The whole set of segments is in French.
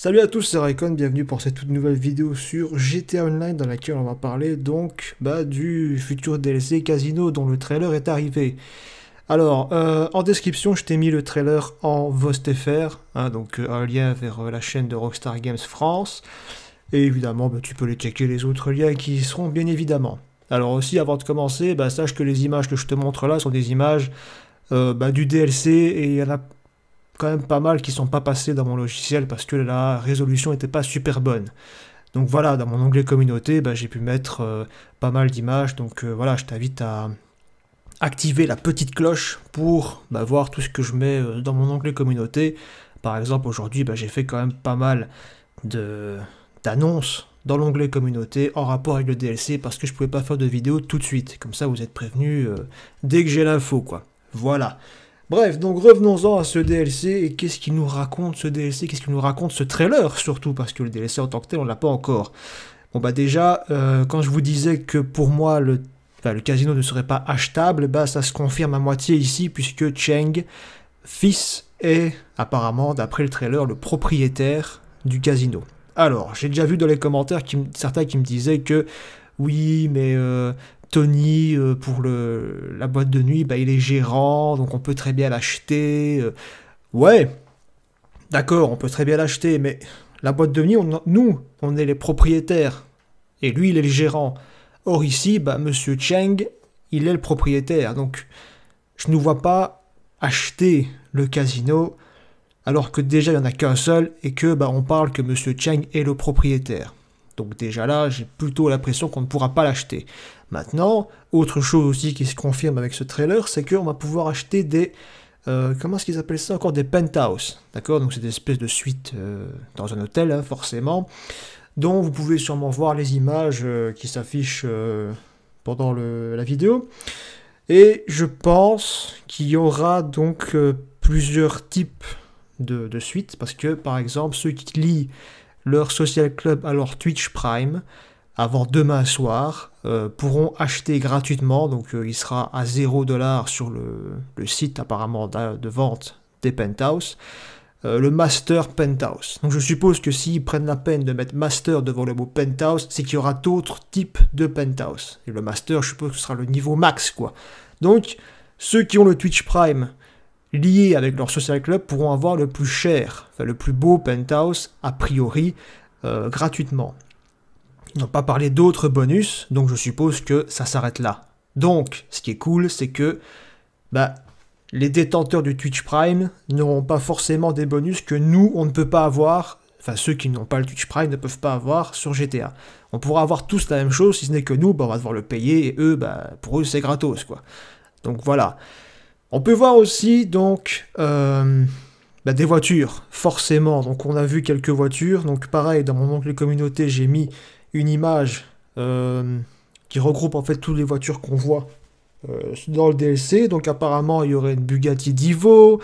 Salut à tous, c'est Raikon, bienvenue pour cette toute nouvelle vidéo sur GTA Online dans laquelle on va parler donc bah, du futur DLC Casino dont le trailer est arrivé. Alors, euh, en description, je t'ai mis le trailer en VostFR, hein, donc euh, un lien vers euh, la chaîne de Rockstar Games France. Et évidemment, bah, tu peux les checker les autres liens qui y seront bien évidemment. Alors aussi, avant de commencer, bah, sache que les images que je te montre là sont des images bah, du DLC et il y en a quand même pas mal qui sont pas passés dans mon logiciel parce que la résolution n'était pas super bonne. Donc voilà, dans mon onglet communauté, bah, j'ai pu mettre euh, pas mal d'images. Donc euh, voilà, je t'invite à activer la petite cloche pour bah, voir tout ce que je mets euh, dans mon onglet communauté. Par exemple, aujourd'hui, bah, j'ai fait quand même pas mal d'annonces dans l'onglet communauté en rapport avec le DLC parce que je pouvais pas faire de vidéo tout de suite. Comme ça, vous êtes prévenus dès que j'ai l'info, quoi. Voilà. Bref, donc revenons-en à ce DLC et qu'est-ce qu'il nous raconte ce DLC, qu'est-ce qu'il nous raconte ce trailer surtout, parce que le DLC en tant que tel on l'a pas encore. Bon bah déjà, euh, quand je vous disais que pour moi le, bah, le casino ne serait pas achetable, bah ça se confirme à moitié ici puisque Cheng, fils, est apparemment, d'après le trailer, le propriétaire du casino. Alors, j'ai déjà vu dans les commentaires certains qui me disaient que oui, mais euh, Tony euh, pour le, la boîte de nuit, bah, il est gérant, donc on peut très bien l'acheter. Euh. ouais, d'accord, on peut très bien l'acheter, mais la boîte de nuit, on, nous, on est les propriétaires. Et lui, il est le gérant. Or ici, bah, Monsieur Cheng, il est le propriétaire. Donc, je ne vois pas acheter le casino alors que déjà il n'y en a qu'un seul et que bah, on parle que Monsieur Cheng est le propriétaire. Donc déjà là, j'ai plutôt l'impression qu'on ne pourra pas l'acheter. Maintenant, autre chose aussi qui se confirme avec ce trailer, c'est qu'on va pouvoir acheter des... Euh, comment est-ce qu'ils appellent ça encore Des penthouses, d'accord Donc c'est des espèces de suites euh, dans un hôtel, hein, forcément, dont vous pouvez sûrement voir les images euh, qui s'affichent pendant la vidéo. Et je pense qu'il y aura donc plusieurs types de, de suites, parce que par exemple, ceux qui lient leur social club alors Twitch Prime avant demain soir euh, pourront acheter gratuitement. Donc euh, il sera à 0$ sur le, site apparemment de, vente des Penthouse. Euh, le Master Penthouse. Donc je suppose que s'ils prennent la peine de mettre Master devant le mot Penthouse, c'est qu'il y aura d'autres types de Penthouse. Et le Master, je suppose que ce sera le niveau max, quoi. Donc, ceux qui ont le Twitch Prime, liés avec leur social club pourront avoir le plus cher, enfin, le plus beau penthouse a priori euh, gratuitement. Ils n'ont pas parlé d'autres bonus, donc je suppose que ça s'arrête là. Donc, ce qui est cool, c'est que bah, les détenteurs du Twitch Prime n'auront pas forcément des bonus que nous, on ne peut pas avoir, enfin ceux qui n'ont pas le Twitch Prime ne peuvent pas avoir sur GTA. On pourra avoir tous la même chose, si ce n'est que nous, bah, on va devoir le payer, et eux, bah, pour eux, c'est gratos, quoi. Donc voilà. On peut voir aussi donc euh, bah, des voitures, forcément. Donc on a vu quelques voitures. Donc pareil, dans mon oncle communauté, j'ai mis une image euh, qui regroupe en fait toutes les voitures qu'on voit euh, dans le DLC. Donc apparemment, il y aurait une Bugatti Divo,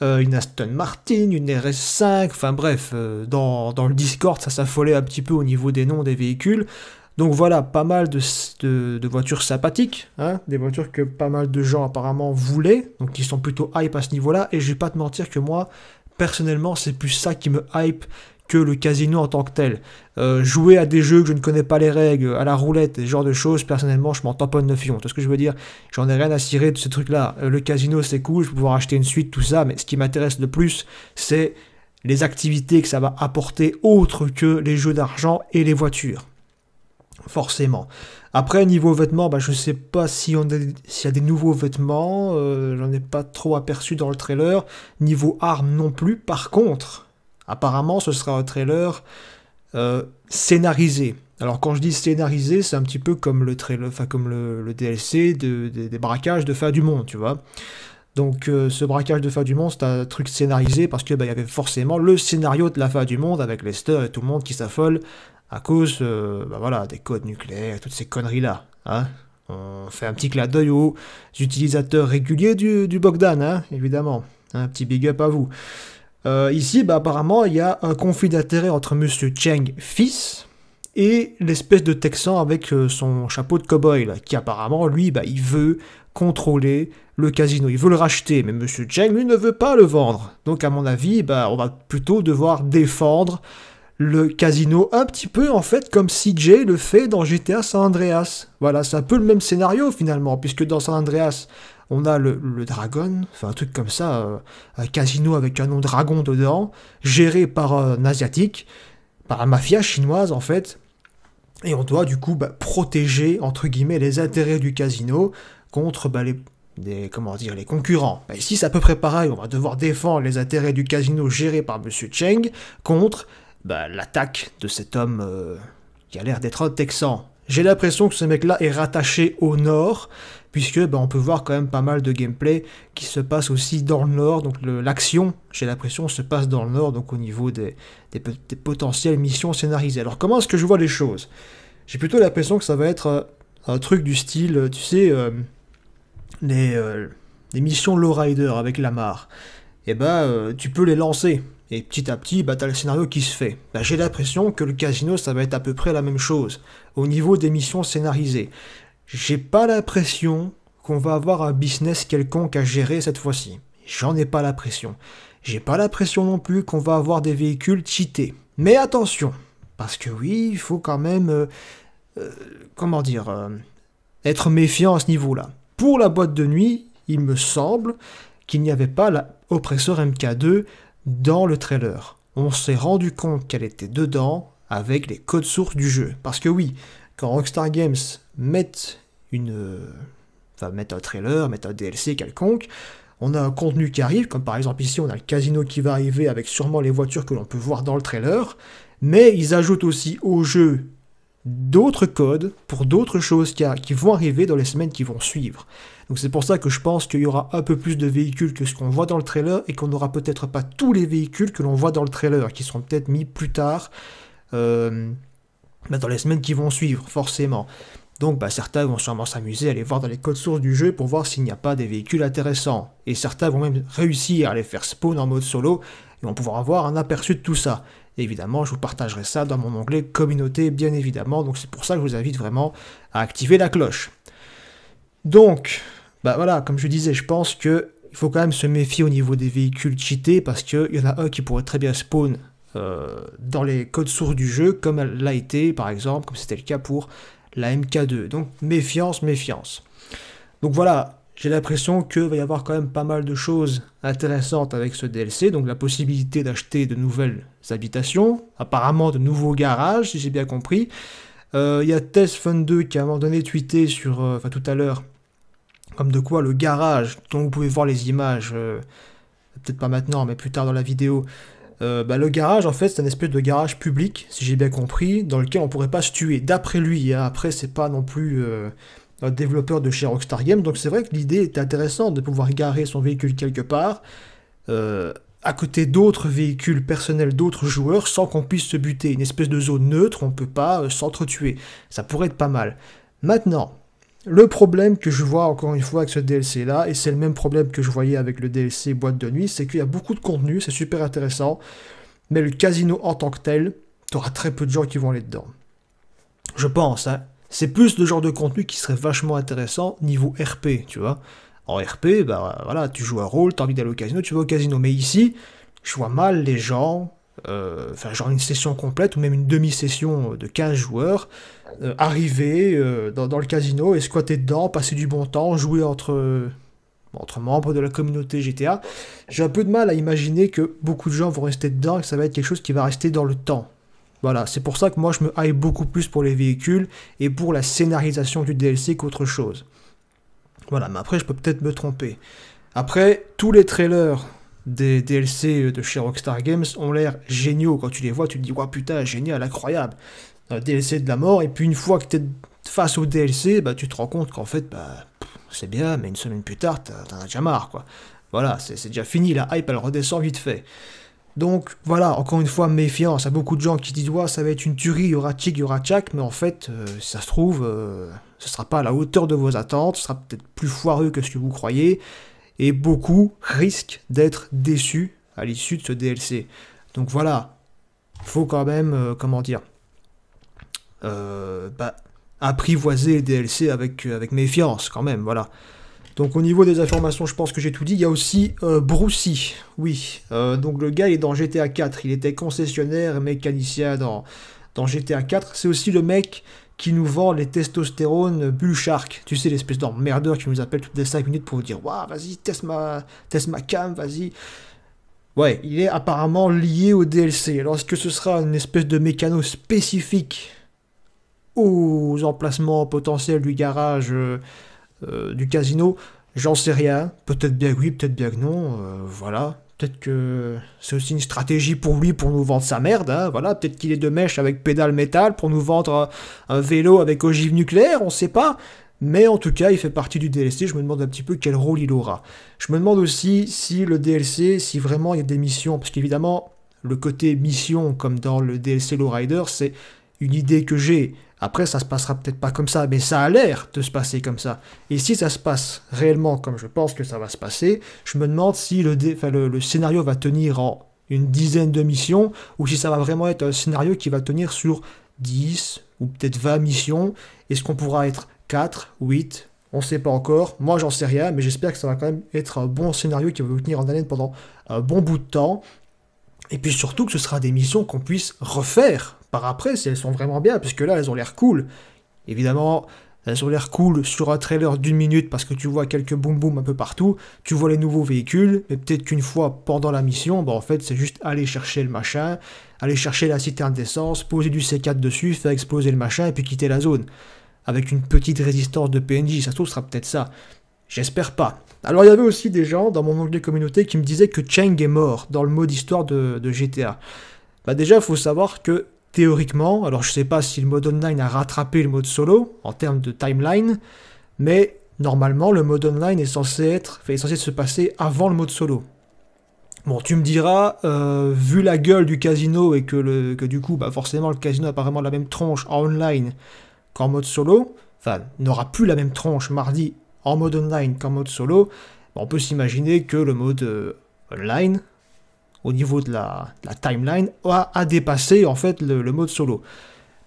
une Aston Martin, une RS5. Enfin bref, dans, dans, le Discord, ça s'affolait un petit peu au niveau des noms des véhicules. Donc voilà, pas mal de, voitures sympathiques, hein, des voitures que pas mal de gens apparemment voulaient, donc qui sont plutôt hype à ce niveau-là, et je vais pas te mentir que moi, personnellement, c'est plus ça qui me hype que le casino en tant que tel. Euh, jouer à des jeux que je ne connais pas les règles, à la roulette, ce genre de choses, personnellement, je m'en tamponne le fion. Tu ce que je veux dire J'en ai rien à cirer de ce truc-là. Euh, le casino, c'est cool, je vais pouvoir acheter une suite, tout ça, mais ce qui m'intéresse le plus, c'est les activités que ça va apporter autres que les jeux d'argent et les voitures forcément. Après, niveau vêtements, bah, je sais pas s'il y a des nouveaux vêtements, euh, j'en ai pas trop aperçu dans le trailer. Niveau armes non plus, par contre, apparemment ce sera un trailer euh, scénarisé. Alors quand je dis scénarisé, c'est un petit peu comme le, trailer, comme le, DLC de, des braquages de fin du monde, tu vois. Donc euh, ce braquage de fin du monde, c'est un truc scénarisé parce qu'il bah, y avait forcément le scénario de la fin du monde avec Lester et tout le monde qui s'affole à cause euh, bah voilà, des codes nucléaires, toutes ces conneries-là. Hein. on fait un petit clin d'œil aux utilisateurs réguliers du, Bogdan, hein, évidemment. Un hein, petit big up à vous. Euh, ici, bah, apparemment, il y a un conflit d'intérêt entre Monsieur Cheng, fils, et l'espèce de Texan avec euh, son chapeau de cow-boy, qui apparemment, lui, bah, il veut contrôler le casino, il veut le racheter, mais Monsieur Cheng, lui, ne veut pas le vendre. Donc, à mon avis, bah, on va plutôt devoir défendre le casino un petit peu en fait comme CJ le fait dans GTA San Andreas. Voilà, c'est un peu le même scénario finalement, puisque dans San Andreas, on a le, dragon, enfin un truc comme ça, euh, un casino avec un nom dragon dedans, géré par un asiatique, par la mafia chinoise en fait. Et on doit du coup bah, protéger entre guillemets les intérêts du casino contre bah, les, comment dire, les concurrents. ici, c'est à peu près pareil, on va devoir défendre les intérêts du casino géré par M. Cheng contre bah, l'attaque de cet homme euh, qui a l'air d'être un Texan. J'ai l'impression que ce mec-là est rattaché au nord, puisque bah, on peut voir quand même pas mal de gameplay qui se passe aussi dans le nord, donc l'action, j'ai l'impression, se passe dans le nord, donc au niveau des, des, potentielles missions scénarisées. Alors comment est-ce que je vois les choses J'ai plutôt l'impression que ça va être euh, un, truc du style, euh, tu sais, les, missions Low Rider avec la mare. Et eh bah, ben, tu peux les lancer, et petit à petit, bah, t'as le scénario qui se fait. Bah, j'ai l'impression que le casino, ça va être à peu près la même chose, au niveau des missions scénarisées. J'ai pas l'impression qu'on va avoir un business quelconque à gérer cette fois-ci. J'en ai pas l'impression. J'ai pas l'impression non plus qu'on va avoir des véhicules cheatés. Mais attention, parce que oui, il faut quand même... Euh, euh, comment dire euh, Être méfiant à ce niveau-là. Pour la boîte de nuit, il me semble qu'il n'y avait pas l'oppresseur MK2 dans le trailer. On s'est rendu compte qu'elle était dedans avec les codes sources du jeu. Parce que oui, quand Rockstar Games met une, euh, un trailer, met un DLC quelconque, on a un contenu qui arrive, comme par exemple ici, on a le casino qui va arriver avec sûrement les voitures que l'on peut voir dans le trailer, mais ils ajoutent aussi au jeu d'autres codes pour d'autres choses qui vont arriver dans les semaines qui vont suivre. Donc c'est pour ça que je pense qu'il y aura un peu plus de véhicules que ce qu'on voit dans le trailer et qu'on n'aura peut-être pas tous les véhicules que l'on voit dans le trailer, qui seront peut-être mis plus tard euh, bah, dans les semaines qui vont suivre, forcément. Donc bah, certains vont sûrement s'amuser à aller voir dans les codes sources du jeu pour voir s'il n'y a pas des véhicules intéressants. Et certains vont même réussir à les faire spawn en mode solo et vont pouvoir avoir un aperçu de tout ça. évidemment, je vous partagerai ça dans mon onglet communauté, bien évidemment. Donc c'est pour ça que je vous invite vraiment à activer la cloche. Donc, bah voilà, comme je disais, je pense que il faut quand même se méfier au niveau des véhicules cheatés parce qu'il y en a un qui pourrait très bien spawn euh, dans les codes sources du jeu, comme l'a été par exemple, comme c'était le cas pour la MK2. Donc méfiance, méfiance. Donc voilà, j'ai l'impression qu'il va y avoir quand même pas mal de choses intéressantes avec ce DLC, donc la possibilité d'acheter de nouvelles habitations, apparemment de nouveaux garages, si j'ai bien compris. Euh, il y a testfun Fun 2 qui a à un moment donné tweeté sur, euh, enfin tout à l'heure, comme de quoi le garage, dont vous pouvez voir les images, euh, peut-être pas maintenant, mais plus tard dans la vidéo, euh, bah, le garage, en fait, c'est un espèce de garage public, si j'ai bien compris, dans lequel on pourrait pas se tuer, d'après lui. et hein, Après, c'est pas non plus euh, un développeur de chez Rockstar Games, donc c'est vrai que l'idée est intéressante de pouvoir garer son véhicule quelque part, à côté d'autres véhicules personnels d'autres joueurs, sans qu'on puisse se buter. Une espèce de zone neutre, on peut pas s'entre-tuer. Ça pourrait être pas mal. Maintenant, le problème que je vois encore une fois avec ce DLC là, et c'est le même problème que je voyais avec le DLC boîte de nuit, c'est qu'il y a beaucoup de contenu, c'est super intéressant, mais le casino en tant que tel, t'auras très peu de gens qui vont aller dedans. Je pense, hein. C'est plus le genre de contenu qui serait vachement intéressant niveau RP, tu vois. En RP, bah voilà, tu joues un rôle, t'as envie d'aller au casino, tu vas au casino. Mais ici, je vois mal les gens euh, enfin genre une session complète ou même une demi-session euh, de 15 joueurs, euh, arriver dans, le casino et squatter dedans, passer du bon temps, jouer entre entre membres de la communauté GTA, j'ai un peu de mal à imaginer que beaucoup de gens vont rester dedans et que ça va être quelque chose qui va rester dans le temps. Voilà, c'est pour ça que moi je me haïs beaucoup plus pour les véhicules et pour la scénarisation du DLC qu'autre chose. Voilà, mais après je peux peut-être me tromper. Après, tous les trailers des DLC euh, de chez Rockstar Games ont l'air géniaux. Quand tu les vois, tu te dis, Ouah putain, génial, incroyable. DLC de la mort, et puis une fois que tu es face au DLC, bah, tu te rends compte qu'en fait, bah, c'est bien, mais une semaine plus tard, t'en as, déjà marre, quoi. Voilà, c'est déjà fini, la hype, elle redescend vite fait. Donc voilà, encore une fois, méfiance. à beaucoup de gens qui disent, ouais, ça va être une tuerie, il y aura Tchik, il y aura Tchak, mais en fait, euh, ça se trouve, euh, ce sera pas à la hauteur de vos attentes, ce sera peut-être plus foireux que ce que vous croyez, et beaucoup risquent d'être déçus à l'issue de ce DLC. Donc voilà, faut quand même, euh, comment dire, euh, bah, apprivoiser les DLC avec, euh, avec méfiance quand même, voilà. Donc au niveau des informations, je pense que j'ai tout dit. Il y a aussi euh, oui. donc le gars est dans GTA 4, il était concessionnaire mécanicien dans, dans GTA 4. C'est aussi le mec qui nous vend les testostérones bull shark. Tu sais, l'espèce d'emmerdeur qui nous appelle toutes les 5 minutes pour nous dire Waouh, vas-y, teste ma, cam, vas-y. Ouais, il est apparemment lié au DLC. Alors, est-ce que ce sera une espèce de mécano spécifique aux emplacements potentiels du garage euh, euh, du casino J'en sais rien. Peut-être bien que oui, peut-être bien que non. Euh, voilà. Peut-être que c'est aussi une stratégie pour lui pour nous vendre sa merde, hein. voilà. Peut-être qu'il est de mèche avec pédale métal pour nous vendre euh, un, vélo avec ogive nucléaire, on sait pas. Mais en tout cas, il fait partie du DLC, je me demande un petit peu quel rôle il aura. Je me demande aussi si le DLC, si vraiment il y a des missions, parce qu'évidemment, le côté mission, comme dans le DLC Lowrider c'est une idée que j'ai. Après, ça se passera peut-être pas comme ça, mais ça a l'air de se passer comme ça. Et si ça se passe réellement comme je pense que ça va se passer, je me demande si le, le, scénario va tenir en une dizaine de missions, ou si ça va vraiment être un scénario qui va tenir sur 10 ou peut-être 20 missions. Est-ce qu'on pourra être 4, 8, on ne sait pas encore. Moi, j'en sais rien, mais j'espère que ça va quand même être un bon scénario qui va vous tenir en haleine pendant un bon bout de temps. Et puis surtout que ce sera des missions qu'on puisse refaire par après si elles sont vraiment bien, puisque là elles ont l'air cool. Évidemment, elles ont l'air cool sur un trailer d'une minute parce que tu vois quelques boum boum un peu partout, tu vois les nouveaux véhicules, mais peut-être qu'une fois pendant la mission, bah, en fait c'est juste aller chercher le machin, aller chercher la citerne d'essence, poser du C4 dessus, faire exploser le machin et puis quitter la zone. Avec une petite résistance de PNJ, ça se trouve sera peut-être ça. J'espère pas. Alors il y avait aussi des gens dans mon onglet communauté qui me disaient que Cheng est mort dans le mode histoire de, de GTA. Bah déjà, il faut savoir que théoriquement, alors je ne sais pas si le mode online a rattrapé le mode solo en termes de timeline, mais normalement le mode online est censé être, est censé se passer avant le mode solo. Bon, tu me diras, euh, vu la gueule du casino et que, le, que du coup, bah forcément, le casino a apparemment la même tronche en online qu'en mode solo, enfin, n'aura plus la même tronche mardi en mode online qu'en mode solo, on peut s'imaginer que le mode euh, online au niveau de la, timeline a, dépassé en fait le, mode solo.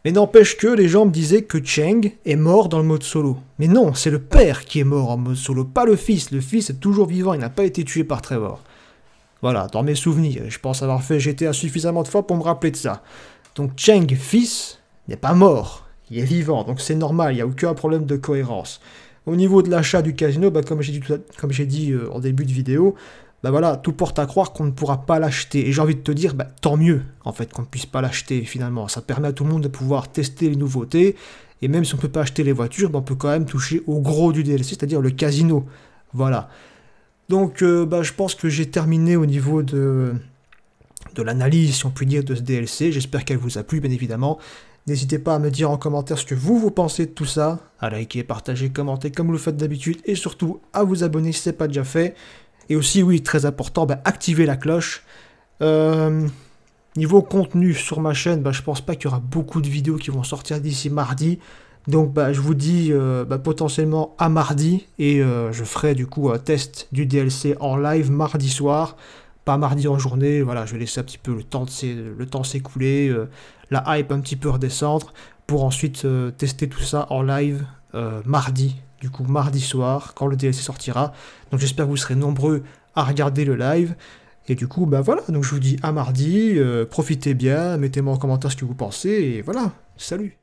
Mais n'empêche que les gens me disaient que Cheng est mort dans le mode solo. Mais non, c'est le père qui est mort en mode solo, pas le fils. Le fils est toujours vivant, il n'a pas été tué par Trevor. Voilà, dans mes souvenirs, je pense avoir fait GTA suffisamment de fois pour me rappeler de ça. Donc Cheng, fils, n'est pas mort, il est vivant, donc c'est normal, il n'y a aucun problème de cohérence. Au niveau de l'achat du casino, bah, comme j'ai dit, euh, en début de vidéo, ben voilà, tout porte à croire qu'on ne pourra pas l'acheter. Et j'ai envie de te dire, bah, tant mieux, en fait, qu'on ne puisse pas l'acheter finalement. Ça permet à tout le monde de pouvoir tester les nouveautés. Et même si on ne peut pas acheter les voitures, bah, on peut quand même toucher au gros du DLC, c'est-à-dire le casino. Voilà. Donc, euh, je pense que j'ai terminé au niveau de, de l'analyse, si on peut dire, de ce DLC. J'espère qu'elle vous a plu, bien évidemment. N'hésitez pas à me dire en commentaire ce que vous, vous pensez de tout ça, à liker, partager, commenter comme vous le faites d'habitude, et surtout à vous abonner si ce n'est pas déjà fait. Et aussi, oui, très important, bah, activer la cloche. Euh, niveau contenu sur ma chaîne, je bah, je pense pas qu'il y aura beaucoup de vidéos qui vont sortir d'ici mardi. Donc bah, je vous dis euh, potentiellement à mardi et euh, je ferai du coup un test du DLC en live mardi soir, pas mardi en journée, voilà je vais laisser un petit peu le temps, s'écouler, la hype un petit peu redescendre pour ensuite tester tout ça en live mardi du coup mardi soir quand le DLC sortira. Donc j'espère que vous serez nombreux à regarder le live. Et du coup, bah voilà, donc je vous dis à mardi, euh, profitez bien, mettez-moi en commentaire ce que vous pensez, et voilà, salut